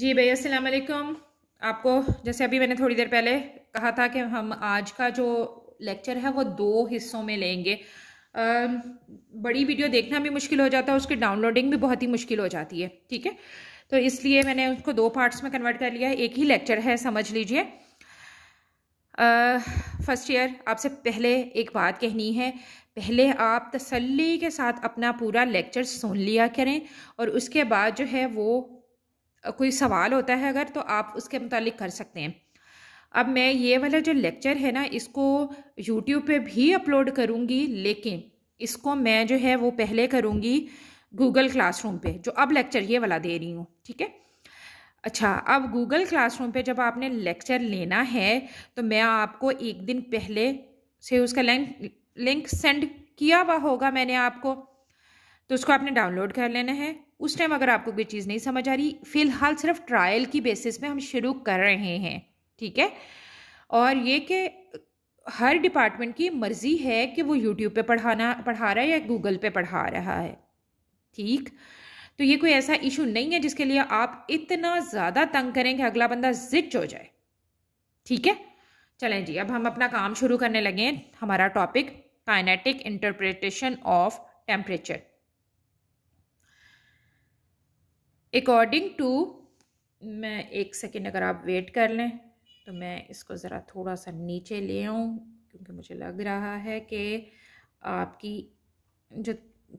जी भैया असलकम आपको जैसे अभी मैंने थोड़ी देर पहले कहा था कि हम आज का जो लेक्चर है वो दो हिस्सों में लेंगे आ, बड़ी वीडियो देखना भी मुश्किल हो जाता है उसकी डाउनलोडिंग भी बहुत ही मुश्किल हो जाती है ठीक है तो इसलिए मैंने उसको दो पार्ट्स में कन्वर्ट कर लिया है एक ही लेक्चर है समझ लीजिए फर्स्ट ईयर आपसे पहले एक बात कहनी है पहले आप तसल्ली के साथ अपना पूरा लेक्चर सुन लिया करें और उसके बाद जो है वो कोई सवाल होता है अगर तो आप उसके मतलब कर सकते हैं अब मैं ये वाला जो लेक्चर है ना इसको यूट्यूब पे भी अपलोड करूँगी लेकिन इसको मैं जो है वो पहले करूँगी गूगल क्लासरूम पे जो अब लेक्चर ये वाला दे रही हूँ ठीक है अच्छा अब गूगल क्लासरूम पे जब आपने लेक्चर लेना है तो मैं आपको एक दिन पहले से उसका लिंक लिंक सेंड किया हुआ होगा मैंने आपको तो उसको आपने डाउनलोड कर लेना है उस टाइम अगर आपको कोई चीज़ नहीं समझ आ रही फ़िलहाल सिर्फ ट्रायल की बेसिस पे हम शुरू कर रहे हैं ठीक है और ये कि हर डिपार्टमेंट की मर्ज़ी है कि वो यूट्यूब पे पढ़ाना पढ़ा रहा है या गूगल पे पढ़ा रहा है ठीक तो ये कोई ऐसा इशू नहीं है जिसके लिए आप इतना ज़्यादा तंग करें कि अगला बंदा जिच हो जाए ठीक है चलें जी अब हम अपना काम शुरू करने लगे हमारा topic kinetic interpretation of temperature according to मैं एक सेकेंड अगर आप वेट कर लें तो मैं इसको ज़रा थोड़ा सा नीचे ले आऊँ क्योंकि मुझे लग रहा है कि आपकी जो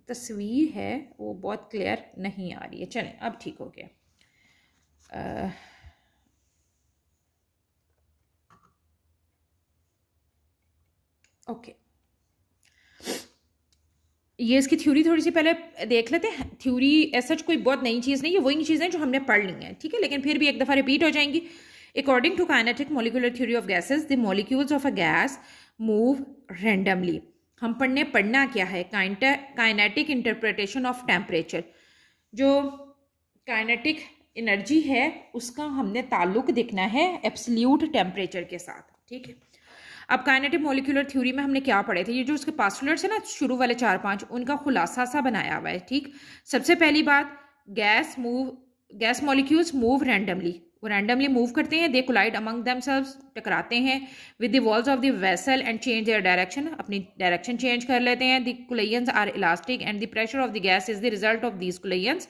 तस्वीर है वो बहुत क्लियर नहीं आ रही है चलें अब ठीक हो गया uh, ओके ये इसकी थ्योरी थोड़ी सी पहले देख लेते हैं थ्योरी ऐसा सच कोई बहुत नई चीज़ नहीं है वही चीज़ें जो हमने पढ़ ली हैं ठीक है लेकिन फिर भी एक दफ़ा रिपीट हो जाएंगी according to kinetic molecular theory of gases the molecules of a gas move randomly हम पढ़ने पढ़ना क्या है काइनेटिक इंटरप्रिटेशन ऑफ टेम्परेचर जो काइनेटिक एनर्जी है उसका हमने ताल्लुक देखना है एब्सल्यूट टेम्परेचर के साथ ठीक है अब काइनेटिक मोलिकुलर थ्योरी में हमने क्या पढ़े थे ये जो उसके पास्टुलर्स है ना शुरू वाले चार पाँच उनका खुलासा सा बनाया हुआ है ठीक सबसे पहली बात gas move gas molecules move randomly वो रैंडमली मूव करते हैं दे कोलाइड अमंग दम सब टकराते हैं with the walls of the vessel and change their direction अपनी डायरेक्शन चेंज कर लेते हैं the collisions are elastic and the pressure of the gas is the result of these collisions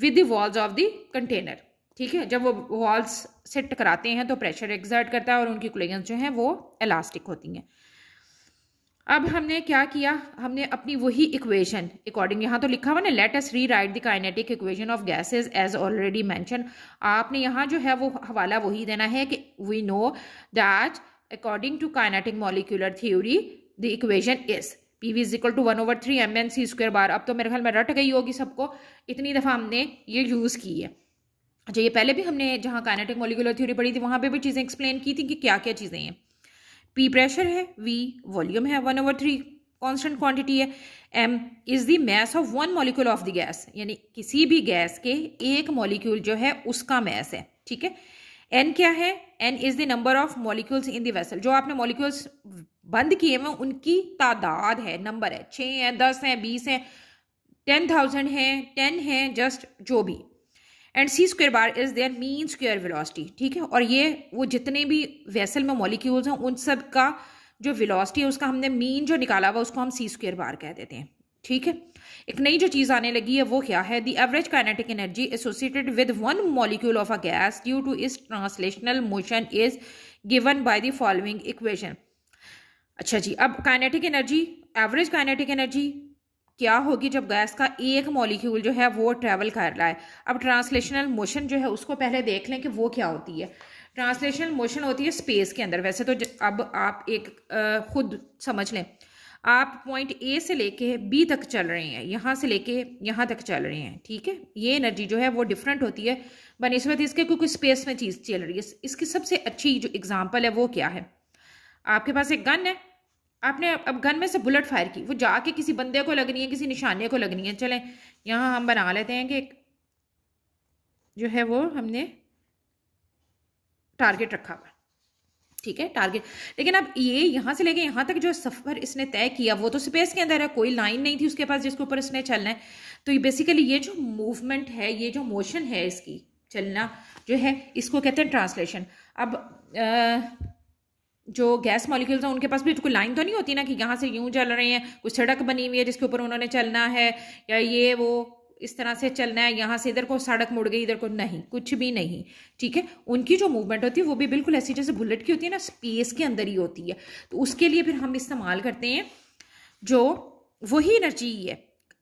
with the walls of the container ठीक है जब वो walls से टकराते हैं तो प्रेशर एग्जर्ट करता है और उनकी कुलेगन्स जो हैं वो इलास्टिक होती हैं अब हमने क्या किया हमने अपनी वही इक्वेशन अकॉर्डिंग यहाँ तो लिखा हुआ ना let us rewrite the kinetic equation of gases as already mentioned आपने यहाँ जो है वो हवाला वही देना है कि we know that according to kinetic molecular theory the equation is P V is equal to one over three M N C square bar अब तो मेरे ख्याल में रट गई होगी सबको इतनी दफ़ा हमने ये यूज़ की है अच्छा ये पहले भी हमने जहाँ काइनेटिक मोलिकुलर थ्योरी पढ़ी थी वहाँ पे भी चीज़ें एक्सप्लेन की थी कि क्या क्या चीज़ें हैं पी प्रेशर है वी वॉल्यूम है one over three constant quantity है M is the mass of one molecule of the gas यानी किसी भी गैस के एक मॉलिक्यूल जो है उसका मैस है ठीक है एन क्या है N is the number of molecules in the vessel जो आपने मॉलिक्यूल्स बंद किए हुए उनकी तादाद है नंबर है छः हैं दस हैं बीस हैं टेन थाउजेंड हैं टेन हैं जस्ट जो भी and C square bar is their mean square velocity ठीक है और ये वो जितने भी वेसल में मॉलिक्यूल्स हैं उन सब का जो वेलोसिटी है उसका हमने मीन जो निकाला हुआ उसको हम सी स्क्र बार कह देते हैं ठीक है एक नई जो चीज़ आने लगी है वो क्या है the average kinetic energy associated with one molecule of a gas due to its translational motion is given by the following equation अच्छा जी अब kinetic energy average kinetic energy क्या होगी जब गैस का एक मॉलिक्यूल जो है वो ट्रैवल कर रहा है अब ट्रांसलेशनल मोशन जो है उसको पहले देख लें कि वो क्या होती है ट्रांसलेशनल मोशन होती है स्पेस के अंदर वैसे तो अब आप एक आ, खुद समझ लें आप पॉइंट ए से लेके बी तक चल रहे हैं यहाँ से लेके यहाँ तक चल रहे हैं ठीक है ये एनर्जी जो है वो डिफरेंट होती है बनस्बत इसके क्योंकि स्पेस में चीज़ चल रही है इसकी सबसे अच्छी जो एग्जाम्पल है वो क्या है आपके पास एक गन है आपने अब गन में से बुलेट फायर की वो जाके किसी बंदे को लगनी है किसी निशाने को लगनी है चलें यहाँ हम बना लेते हैं कि जो है वो हमने टारगेट रखा हुआ ठीक है टारगेट लेकिन अब ये यहाँ से लेके यहाँ तक जो सफ़र इसने तय किया वो तो स्पेस के अंदर है कोई लाइन नहीं थी उसके पास जिसके ऊपर इसने चलना है तो ये बेसिकली ये जो मूवमेंट है ये जो मोशन है इसकी चलना जो है इसको कहते हैं ट्रांसलेशन अब आ, जो गैस मॉलिक्यूल्स हैं उनके पास भी तो कोई लाइन तो नहीं होती ना कि यहाँ से यूं चल रहे हैं कुछ सड़क बनी हुई है जिसके ऊपर उन्होंने चलना है या ये वो इस तरह से चलना है यहाँ से इधर को सड़क मुड़ गई इधर को नहीं कुछ भी नहीं ठीक है उनकी जो मूवमेंट होती है वो भी बिल्कुल ऐसी जैसे बुलेट की होती है ना स्पेस के अंदर ही होती है तो उसके लिए फिर हम इस्तेमाल करते हैं जो वही एनर्जी है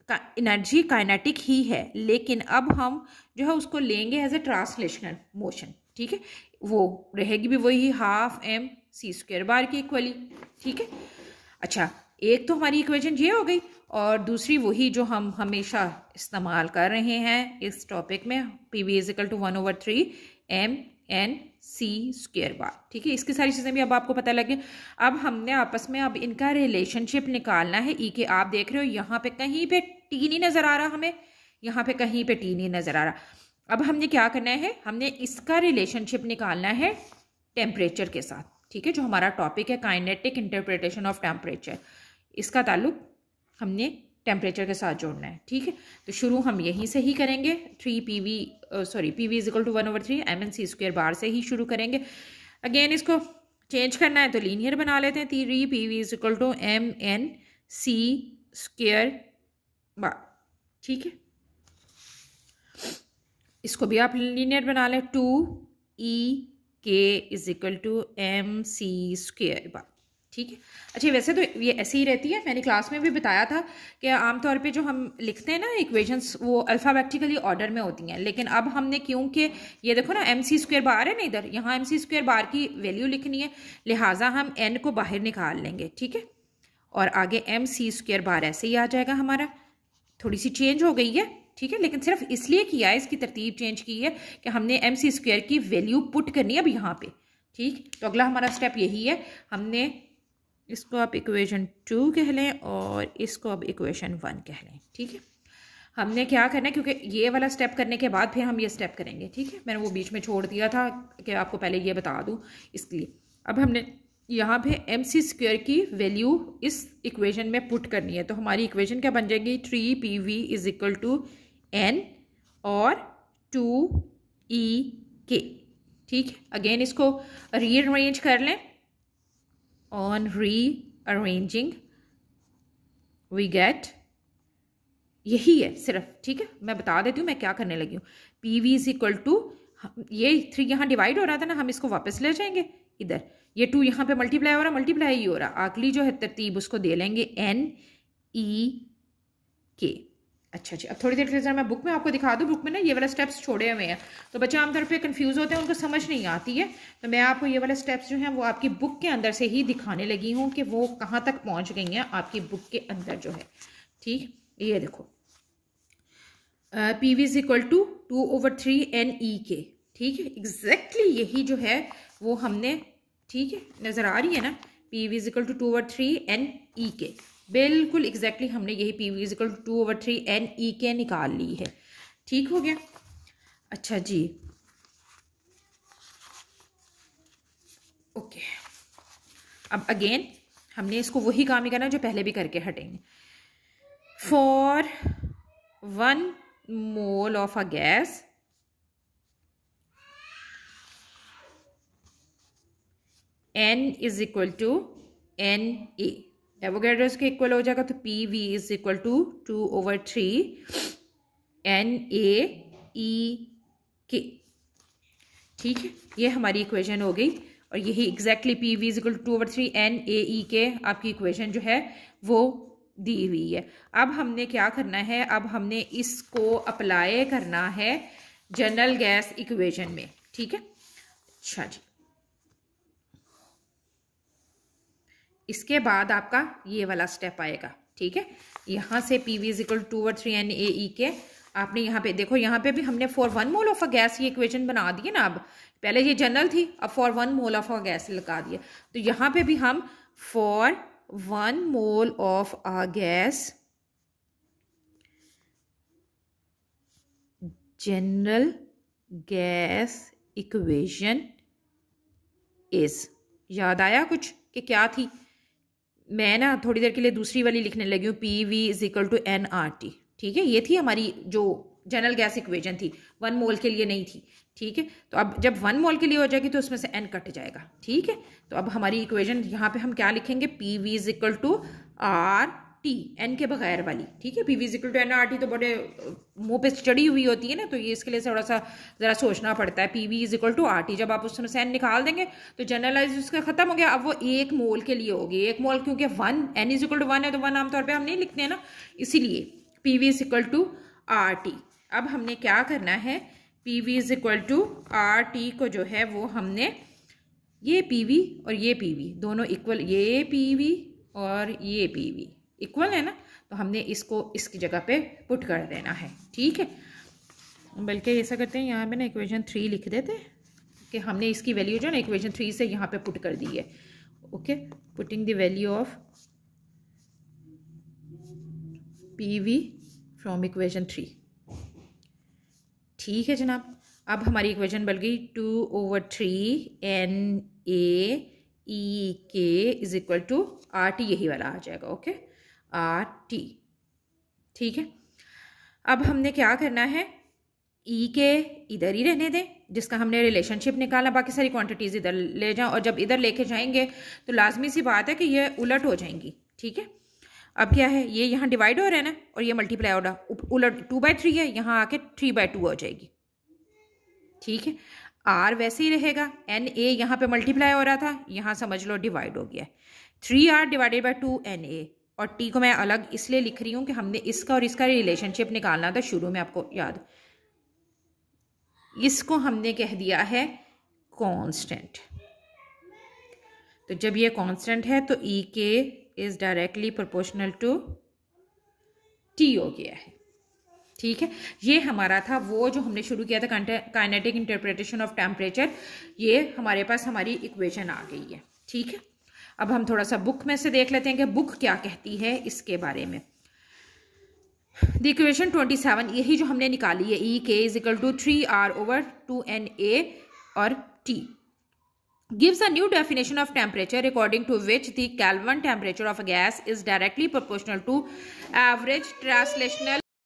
का एनर्जी काइनेटिक ही है लेकिन अब हम जो है उसको लेंगे एज ए ट्रांसलेशनल मोशन ठीक है वो रहेगी भी वही half M C square bar की इक्वली ठीक है अच्छा एक तो हमारी इक्वेशन ये हो गई और दूसरी वही जो हम हमेशा इस्तेमाल कर रहे हैं इस टॉपिक में P V is equal to one over three M N C square bar ठीक है इसकी सारी चीज़ें भी अब आपको पता लगे अब हमने आपस में अब इनका रिलेशनशिप निकालना है ई e के आप देख रहे हो यहाँ पे कहीं पे टी नहीं नज़र आ रहा हमें यहाँ पे कहीं पे टी नहीं नज़र आ रहा अब हमने क्या करना है हमने इसका रिलेशनशिप निकालना है टेम्परेचर के साथ ठीक है जो हमारा टॉपिक है काइनेटिक इंटरप्रिटेशन ऑफ टेम्परेचर इसका ताल्लुक हमने टेम्परेचर के साथ जोड़ना है ठीक है तो शुरू हम यहीं से ही करेंगे three P V sorry P V is equal to one over three M N C square bar से ही शुरू करेंगे अगेन इसको चेंज करना है तो लीनियर बना लेते हैं three P V is equal to M N C square bar ठीक है इसको भी आप लीनियर बना लें two E e K is equal to M C square bar ठीक है अच्छा वैसे तो ये ऐसे ही रहती है मैंने क्लास में भी बताया था कि आमतौर पे जो हम लिखते हैं ना इक्वेशंस वो अल्फ़ाबेटिकली ऑर्डर में होती हैं लेकिन अब हमने क्योंकि ये देखो ना एम सी स्क्वेयर बार है ना इधर यहाँ एम सी स्क्वेयर बार की वैल्यू लिखनी है लिहाजा हम एन को बाहर निकाल लेंगे ठीक है और आगे एम सी स्क्वेयर बार ऐसे ही आ जाएगा हमारा थोड़ी सी चेंज हो गई है ठीक है लेकिन सिर्फ इसलिए किया है इसकी तरतीब चेंज की है कि हमने एम सी स्क्वेयर की वैल्यू पुट करनी है अब यहाँ पे ठीक तो अगला हमारा स्टेप यही है हमने इसको आप इक्वेशन टू कह लें और इसको अब इक्वेशन वन कह लें ठीक है हमने क्या करना है क्योंकि ये वाला स्टेप करने के बाद फिर हम ये स्टेप करेंगे ठीक है मैंने वो बीच में छोड़ दिया था कि आपको पहले ये बता दूँ इसलिए अब हमने यहाँ पे एम सी स्क्वेयर की वैल्यू इस इक्वेशन में पुट करनी है तो हमारी इक्वेशन क्या बन जाएगी three P V is equal to N और टू ई के ठीक है अगेन इसको रीअरेंज कर लें ऑन रीअरेंजिंग वी गेट यही है सिर्फ ठीक है मैं बता देती हूँ मैं क्या करने लगी हूँ P V is equal to ये थ्री यहाँ डिवाइड हो रहा था ना हम इसको वापस ले जाएंगे इधर ये टू यहाँ पे मल्टीप्लाई हो रहा मल्टीप्लाई ही हो रहा अगली जो है तरतीब उसको दे लेंगे एन ई के अच्छा जी अच्छा। अब थोड़ी देर के लिए मैं बुक में आपको दिखा दूँ बुक में ना ये वाला स्टेप्स छोड़े हुए हैं तो बच्चे आमतौर पे कंफ्यूज होते हैं उनको समझ नहीं आती है तो मैं आपको ये वाला स्टेप्स जो हैं वो आपकी बुक के अंदर से ही दिखाने लगी हूँ कि वो कहाँ तक पहुँच गई हैं आपकी बुक के अंदर जो है ठीक ये देखो P V is equal to two over three N E K ठीक है एग्जैक्टली यही जो है वो हमने ठीक है नज़र आ रही है ना P V is equal to two over three N E K बिल्कुल एग्जैक्टली हमने यही P V is equal to over three N E K निकाल ली है ठीक हो गया अच्छा जी ओके अब अगेन हमने इसको वही काम ही करना जो पहले भी करके हटेंगे for one mole of a gas N is equal to N A Avogadro इसके इक्वल हो जाएगा तो P V is equal to two over three N A K ठीक है ये हमारी इक्वेशन हो गई और यही exactly P V is equal to over three N A K आपकी इक्वेशन जो है वो दी हुई है अब हमने क्या करना है अब हमने इसको अप्लाई करना है जनरल गैस इक्वेशन में ठीक है अच्छा जी इसके बाद आपका ये वाला स्टेप आएगा ठीक है यहाँ से पी वी इजिकल टू और three N A E K आपने यहाँ पे देखो यहाँ पे भी हमने for one mole of a gas ये इक्वेशन बना दिए ना अब पहले ये जनरल थी अब for one mole of a gas लगा दिया तो यहाँ पे भी हम for one mole of a gas general gas equation is याद आया कुछ कि क्या थी मैं ना थोड़ी देर के लिए दूसरी वाली लिखने लगी हूँ P V is equal to N R T ठीक है ये थी हमारी जो जनरल गैस इक्वेशन थी वन मोल के लिए नहीं थी ठीक है तो अब जब वन मोल के लिए हो जाएगी तो उसमें से एन कट जाएगा ठीक है तो अब हमारी इक्वेशन यहाँ पे हम क्या लिखेंगे P V is equal to R T N के बगैर वाली ठीक है P V equal to N R T तो बड़े मुंह पे चढ़ी हुई होती है ना तो ये इसके लिए थोड़ा सा ज़रा सोचना पड़ता है P V is equal to R T जब आप उसमें से एन निकाल देंगे तो जनरलाइज उसका खत्म हो गया अब वो एक मोल के लिए होगी एक मोल क्योंकि one N is equal to one है तो वन आमतौर पर हम नहीं लिखते हैं ना इसीलिए P V is equal to R T अब हमने क्या करना है P V is equal to R T को जो है वो हमने ये पी वी और ये पी वी दोनों इक्वल ये पी वी और ये पी वी इक्वल है ना तो हमने इसको इसकी जगह पे पुट कर देना है ठीक है बल्कि ऐसा करते हैं यहाँ पे ना इक्वेशन थ्री लिख देते कि हमने इसकी वैल्यू जो ना इक्वेशन थ्री से यहाँ पे पुट कर दी है okay putting the value of P V from equation three ठीक है जनाब अब हमारी इक्वेशन बन गई two over three N A E K is equal to R T यही वाला आ जाएगा ओके okay? आर टी ठीक है अब हमने क्या करना है ई e के इधर ही रहने दें जिसका हमने रिलेशनशिप निकाला बाकी सारी क्वांटिटीज़ इधर ले जाएं और जब इधर लेके जाएंगे तो लाजमी सी बात है कि ये उलट हो जाएंगी ठीक है अब क्या है ये यहाँ डिवाइड हो रहा है ना और ये मल्टीप्लाई हो रहा उलट टू बाई थ्री है यहाँ आके थ्री बाई टू हो जाएगी ठीक है आर वैसे ही रहेगा एन ए यहाँ पर मल्टीप्लाई हो रहा था यहाँ समझ लो डिवाइड हो गया है three R divided by two N A और टी को मैं अलग इसलिए लिख रही हूँ कि हमने इसका और इसका रिलेशनशिप निकालना था शुरू में आपको याद इसको हमने कह दिया है कांस्टेंट तो जब ये कांस्टेंट है तो E K is directly proportional to T हो गया है ठीक है ये हमारा था वो जो हमने शुरू किया था काइनेटिक इंटरप्रिटेशन ऑफ टेम्परेचर ये हमारे पास हमारी इक्वेशन आ गई है ठीक है अब हम थोड़ा सा बुक में से देख लेते हैं कि बुक क्या कहती है इसके बारे में दी क्वेश्चन ट्वेंटी सेवन यही जो हमने निकाली है E K is equal to three R over two N A और T gives a new definition of temperature according to which the Kelvin temperature of gas is directly proportional to average translational